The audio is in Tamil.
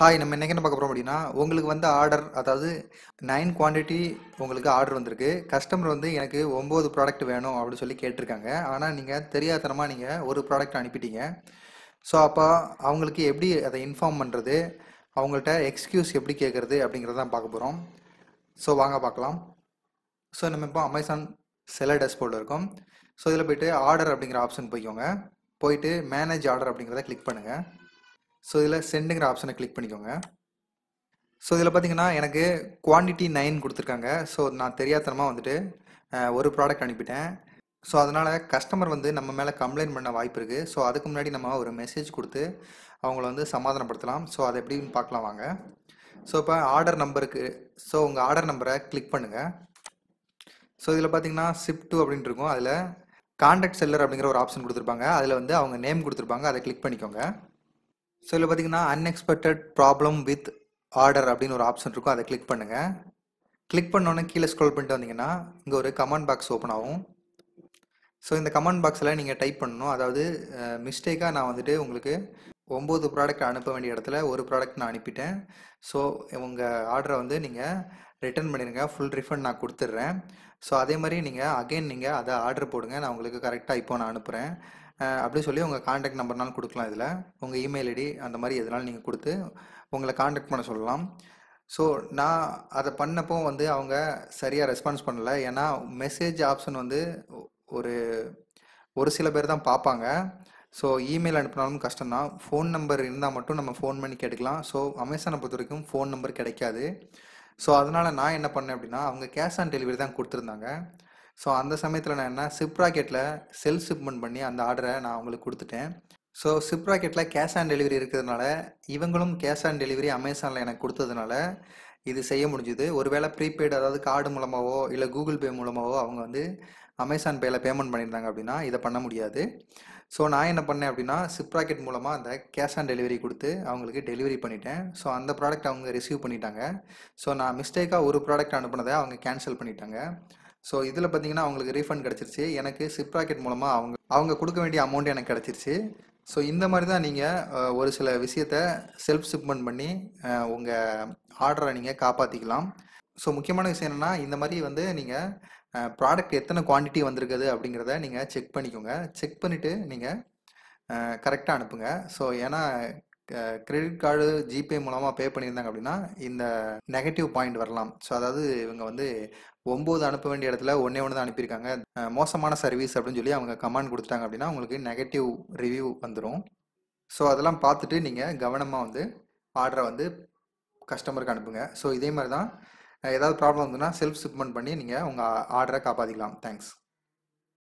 ஹாய் நம்ம இன்னைக்கு என்ன பார்க்க போகிறோம் அப்படின்னா உங்களுக்கு வந்து ஆர்டர் அதாவது நைன் குவான்டிட்டி உங்களுக்கு ஆர்டர் வந்திருக்கு கஸ்டமர் வந்து எனக்கு ஒம்பது ப்ராடக்ட் வேணும் அப்படின்னு சொல்லி கேட்டிருக்காங்க ஆனால் நீங்கள் தெரியாதனமாக நீங்கள் ஒரு ப்ராடக்ட் அனுப்பிட்டீங்க ஸோ அப்போ அவங்களுக்கு எப்படி அதை இன்ஃபார்ம் பண்ணுறது அவங்கள்ட்ட எக்ஸ்கியூஸ் எப்படி கேட்குறது அப்படிங்கிறதான் பார்க்க போகிறோம் ஸோ வாங்க பார்க்கலாம் ஸோ நம்ம இப்போ அமேசான் செலர் டேஷ்போர்டில் இருக்கோம் ஸோ இதில் போய்ட்டு ஆர்டர் அப்படிங்கிற ஆப்ஷன் போய்க்கோங்க போயிட்டு மேனேஜ் ஆர்டர் அப்படிங்கிறத கிளிக் பண்ணுங்கள் ஸோ இதில் சென்டுங்கிற ஆப்ஷனை கிளிக் பண்ணிக்கோங்க ஸோ இதில் பார்த்தீங்கன்னா எனக்கு குவான்டிட்டி நைன் கொடுத்துருக்காங்க ஸோ நான் தெரியாதனமாக வந்துட்டு ஒரு ப்ராடக்ட் அனுப்பிட்டேன் ஸோ அதனால் கஸ்டமர் வந்து நம்ம மேலே கம்ப்ளைண்ட் பண்ண வாய்ப்பு இருக்குது ஸோ அதுக்கு முன்னாடி நம்ம ஒரு மெசேஜ் கொடுத்து அவங்கள வந்து சமாதானப்படுத்தலாம் ஸோ அதை எப்படின்னு பார்க்கலாம் வாங்க ஸோ இப்போ ஆர்டர் நம்பருக்கு ஸோ உங்கள் ஆர்டர் நம்பரை கிளிக் பண்ணுங்கள் ஸோ இதில் பார்த்தீங்கன்னா சிப் டூ அப்படின்ட்டு இருக்கும் அதில் காண்டாக்ட் செல்லர் அப்படிங்கிற ஒரு ஆப்ஷன் கொடுத்துருப்பாங்க அதில் வந்து அவங்க நேம் கொடுத்துருப்பாங்க அதை கிளிக் பண்ணிக்கோங்க ஸோ இதில் பார்த்தீங்கன்னா அன்எக்ஸ்பெக்டட் ப்ராப்ளம் வித் ஆர்டர் அப்படின்னு ஒரு ஆப்ஷன் இருக்கும் அதை கிளிக் பண்ணுங்கள் கிளிக் பண்ணோன்னே கீழே ஸ்க்ரோல் பண்ணிட்டு வந்தீங்கன்னா இங்கே ஒரு கமெண்ட் பாக்ஸ் ஓப்பன் ஆகும் ஸோ இந்த கமெண்ட் பாக்ஸில் நீங்கள் டைப் பண்ணணும் அதாவது மிஸ்டேக்காக நான் வந்துட்டு உங்களுக்கு ஒம்பது ப்ராடக்ட் அனுப்ப வேண்டிய இடத்துல ஒரு ப்ராடக்ட் நான் அனுப்பிட்டேன் ஸோ உங்கள் ஆர்டரை வந்து நீங்கள் ரிட்டர்ன் பண்ணிடுங்க ஃபுல் ரீஃபண்ட் நான் கொடுத்துட்றேன் ஸோ அதே மாதிரி நீங்கள் அகைன் நீங்கள் அதை ஆர்டர் போடுங்க நான் உங்களுக்கு கரெக்டாக இப்போ நான் அனுப்புகிறேன் அப்படி சொல்லி உங்கள் காண்டாக்ட் நம்பர்னாலும் கொடுக்கலாம் இதில் உங்கள் இமெயில் ஐடி அந்த மாதிரி எதுனாலும் நீங்கள் கொடுத்து உங்களை காண்டாக்ட் பண்ண சொல்லலாம் ஸோ நான் அதை பண்ணப்போ வந்து அவங்க சரியாக ரெஸ்பான்ஸ் பண்ணலை ஏன்னா மெசேஜ் ஆப்ஷன் வந்து ஒரு ஒரு சில பேர் தான் பார்ப்பாங்க ஸோ இமெயில் அனுப்பினாலும் கஷ்டம் தான் ஃபோன் நம்பர் இருந்தால் மட்டும் நம்ம ஃபோன் பண்ணி கேட்டுக்கலாம் ஸோ அமேசானை பொறுத்த வரைக்கும் ஃபோன் நம்பர் கிடைக்காது ஸோ அதனால் நான் என்ன பண்ணேன் அப்படின்னா அவங்க கேஷ் ஆன் டெலிவரி தான் கொடுத்துருந்தாங்க ஸோ அந்த சமயத்தில் நான் என்ன சிப்ராக்கெட்டில் செல் ஷிப்மெண்ட் பண்ணி அந்த ஆர்டரை நான் அவங்களுக்கு கொடுத்துட்டேன் ஸோ சிப்ராக்கெட்டில் கேஷ் ஆன் டெலிவரி இருக்கிறதுனால இவங்களும் கேஷ் ஆன் டெலிவரி அமேசானில் எனக்கு கொடுத்ததுனால இது செய்ய முடிஞ்சுது ஒருவேளை ப்ரீபெய்டு அதாவது கார்டு மூலமாகவோ இல்லை கூகுள் பே மூலமாகவோ அவங்க வந்து அமேசான் பேயில் பேமெண்ட் பண்ணியிருந்தாங்க அப்படின்னா இதை பண்ண முடியாது ஸோ நான் என்ன பண்ணேன் அப்படின்னா சிப்ராக்கெட் மூலமாக அந்த கேஷ் ஆன் டெலிவரி கொடுத்து அவங்களுக்கு டெலிவரி பண்ணிட்டேன் ஸோ அந்த ப்ராடக்ட் அவங்க ரிசீவ் பண்ணிட்டாங்க ஸோ நான் மிஸ்டேக்காக ஒரு ப்ராடக்ட் அனுப்புனதை அவங்க கேன்சல் பண்ணிட்டாங்க ஸோ இதில் பார்த்தீங்கன்னா அவங்களுக்கு ரீஃபண்ட் கிடச்சிருச்சு எனக்கு சிப்ராக்கெட் மூலமாக அவங்க அவங்க கொடுக்க வேண்டிய அமௌண்ட் எனக்கு கிடச்சிருச்சு ஸோ இந்த மாதிரி தான் நீங்கள் ஒரு சில விஷயத்த செல்ஃப் ஷிப்மெண்ட் பண்ணி உங்கள் ஆர்டரை நீங்கள் காப்பாற்றிக்கலாம் ஸோ முக்கியமான விஷயம் என்னென்னா இந்த மாதிரி வந்து நீங்கள் ப்ராடக்ட் எத்தனை குவான்டிட்டி வந்திருக்குது அப்படிங்கிறத நீங்கள் செக் பண்ணிக்கோங்க செக் பண்ணிவிட்டு நீங்கள் கரெக்டாக அனுப்புங்க ஸோ ஏன்னா கிரெடிட் கார்டு ஜிபே மூலமாக பே பண்ணியிருந்தாங்க அப்படின்னா இந்த நெகட்டிவ் பாயிண்ட் வரலாம் ஸோ அதாவது இவங்க வந்து ஒம்பது அனுப்ப வேண்டிய இடத்துல ஒன்றே ஒன்று தான் அனுப்பியிருக்காங்க மோசமான சர்வீஸ் அப்படின்னு சொல்லி அவங்க கமெண்ட் கொடுத்துட்டாங்க அப்படின்னா உங்களுக்கு நெகட்டிவ் ரிவ்யூ வந்துடும் ஸோ அதெல்லாம் பார்த்துட்டு நீங்கள் கவனமாக வந்து ஆர்டரை வந்து கஸ்டமருக்கு அனுப்புங்க ஸோ இதே மாதிரி தான் ஏதாவது ப்ராப்ளம் இருந்ததுன்னா செல்ஃப் ஷிப்மெண்ட் பண்ணி நீங்கள் உங்கள் ஆர்டரை காப்பாற்றிக்கலாம் தேங்க்ஸ்